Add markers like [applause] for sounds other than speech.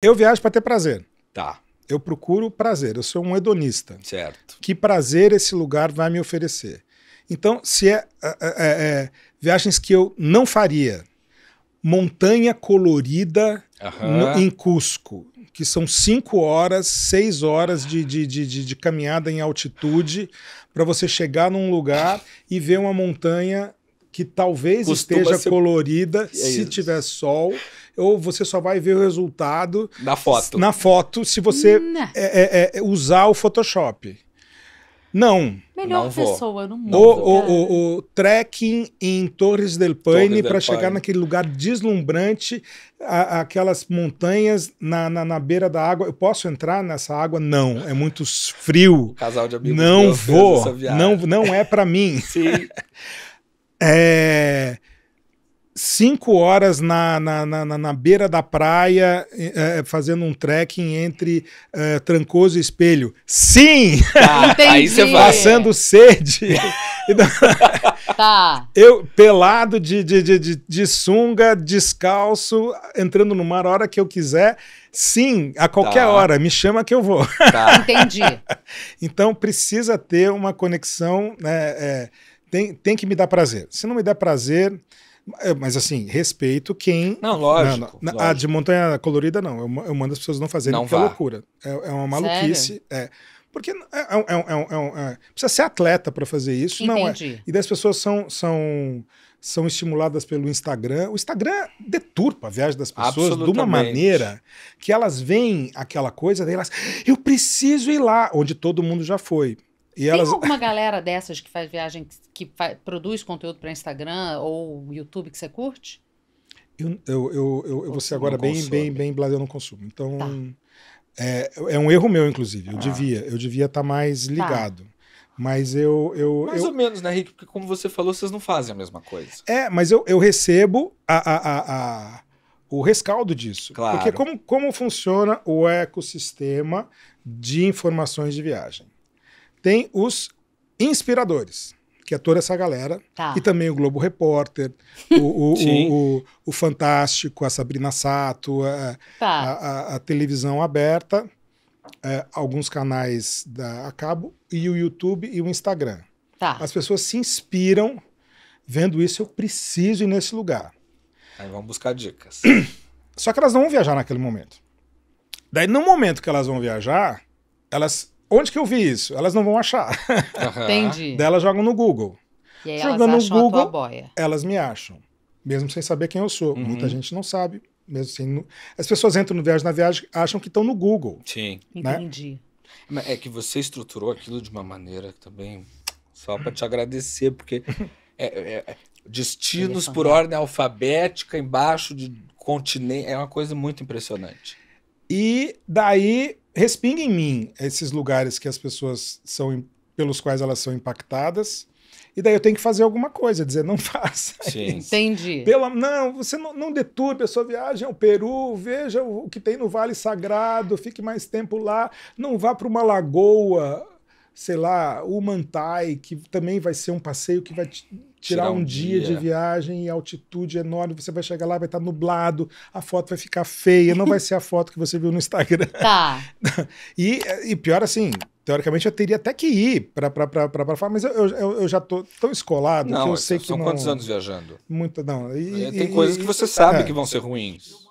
Eu viajo para ter prazer. Tá. Eu procuro prazer. Eu sou um hedonista. Certo. Que prazer esse lugar vai me oferecer? Então, se é, é, é, é, é viagens que eu não faria, montanha colorida no, em Cusco, que são cinco horas, seis horas de, de, de, de, de caminhada em altitude para você chegar num lugar e ver uma montanha que talvez Costuma esteja ser... colorida é se tiver sol ou você só vai ver o resultado na foto, na foto se você né. é, é, é, é, usar o Photoshop. Não. Melhor não pessoa no mundo. O, o, o, trekking em Torres del Paine para chegar Paine. naquele lugar deslumbrante, a, aquelas montanhas na, na, na, beira da água. Eu posso entrar nessa água? Não, é muito frio. casal de amigos. Não vou. Não, não é para mim. [laughs] Sim. é cinco horas na, na, na, na, beira da praia é, fazendo um trekking entre é, Trancoso e Espelho. Sim! Tá, aí você vai. Passando sede. [laughs] Então, tá. Eu pelado de, de, de, de, de sunga, descalço, entrando no mar a hora que eu quiser. Sim, a qualquer tá. hora, me chama que eu vou. Tá. Entendi. [laughs] então precisa ter uma conexão né, é, tem, tem que me dar prazer. Se não me der prazer, é, mas assim, respeito quem. Não, lógico. Não, não. lógico. de montanha colorida, não. Eu, eu mando as pessoas não fazerem, não porque é vá. é loucura. É, é uma maluquice. Sério? É. Porque é, é, é, é, precisa ser atleta para fazer isso. Entendi. Não é. E das pessoas são, são, são estimuladas pelo Instagram. O Instagram deturpa a viagem das pessoas de uma maneira que elas veem aquela coisa, elas. Eu preciso ir lá, onde todo mundo já foi. E Tem elas... alguma [laughs] galera dessas que faz viagem, que, que faz, produz conteúdo para Instagram ou YouTube que você curte? Eu, eu, eu, eu, eu vou ser agora bem, consome. bem, bem blasé, eu não consumo. Então, tá. é, é um erro meu, inclusive. Eu ah. devia, eu devia estar tá mais tá. ligado. Tá. Mas eu. eu Mais eu... ou menos, né, Rick? Porque, como você falou, vocês não fazem a mesma coisa. É, mas eu, eu recebo a, a, a, a o rescaldo disso. Claro. Porque como, como funciona o ecossistema de informações de viagem? Tem os inspiradores, que é toda essa galera. Tá. E também o Globo Repórter, o, o, [laughs] o, o Fantástico, a Sabrina Sato, a, tá. a, a, a televisão aberta, é, alguns canais da, a cabo, e o YouTube e o Instagram. Tá. As pessoas se inspiram vendo isso, eu preciso ir nesse lugar. Aí vão buscar dicas. Só que elas não vão viajar naquele momento. Daí, no momento que elas vão viajar, elas onde que eu vi isso? Elas não vão achar. [laughs] Entendi. Delas jogam no Google. E aí Jogando elas acham no Google, a tua boia. Elas me acham. Mesmo sem saber quem eu sou. Uhum. Muita gente não sabe. Mesmo assim, no... As pessoas entram no Viagem na Viagem acham que estão no Google. Sim. Né? Entendi. É que você estruturou aquilo de uma maneira também. Só para te agradecer, porque é, é, é destinos por ordem alfabética embaixo de continente. É uma coisa muito impressionante. E daí respinga em mim esses lugares que as pessoas são pelos quais elas são impactadas. E daí eu tenho que fazer alguma coisa, dizer, não [laughs] faça. Sim. Isso. Entendi. Pela, não, você não, não deturpe a sua viagem ao Peru, veja o, o que tem no Vale Sagrado, fique mais tempo lá, não vá para uma lagoa sei lá, o Mantai, que também vai ser um passeio que vai te tirar, um, um dia, dia, de viagem e altitude é enorme, você vai chegar lá, vai estar tá nublado, a foto vai ficar feia, não vai ser a foto que você viu no Instagram. [laughs] Tá. [laughs] e, e pior assim, teoricamente eu teria até que ir para fora, mas eu, eu, eu, já tô tão escolado não, que eu é, sei que são não... quantos anos viajando? Muito, não. E, tem e, coisas que você sabe é. que vão ser ruins.